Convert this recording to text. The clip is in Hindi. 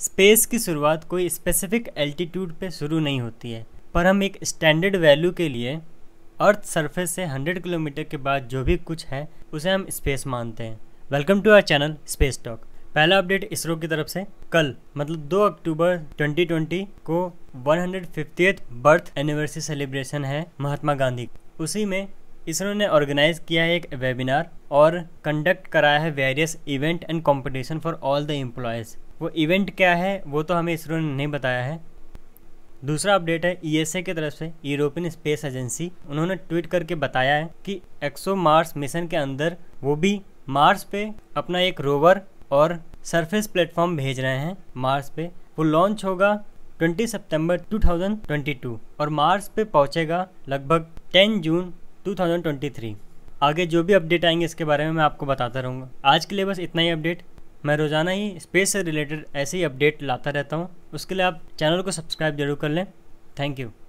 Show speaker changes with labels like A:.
A: स्पेस की शुरुआत कोई स्पेसिफिक एल्टीट्यूड पे शुरू नहीं होती है पर हम एक स्टैंडर्ड वैल्यू के लिए अर्थ सरफेस से 100 किलोमीटर के बाद जो भी कुछ है उसे हम स्पेस मानते हैं welcome to our channel space talk पहला अपडेट इसरो की तरफ से कल मतलब 2 अक्टूबर 2020 को वन बर्थ एनिवर्सरी सेलिब्रेशन है महात्मा गांधी उसी में इसरो ने ऑर्गेनाइज किया है एक वेबिनार और कंडक्ट कराया है various event and competition for all the employees वो इवेंट क्या है वो तो हमें इसरो ने नहीं बताया है दूसरा अपडेट है ईएसए e की तरफ से यूरोपियन स्पेस एजेंसी उन्होंने ट्वीट करके बताया है कि एक्सो मार्स मिशन के अंदर वो भी मार्स पे अपना एक रोवर और सरफेस प्लेटफॉर्म भेज रहे हैं मार्स पे वो लॉन्च होगा 20 सितंबर 2022 और मार्स पे पहुंचेगा लगभग 10 जून 2023 आगे जो भी अपडेट आएंगे इसके बारे में मैं आपको बताता रहूँगा आज के लिए बस इतना ही अपडेट मैं रोज़ाना ही स्पेस से रिलेटेड ऐसे ही अपडेट लाता रहता हूँ उसके लिए आप चैनल को सब्सक्राइब जरूर कर लें थैंक यू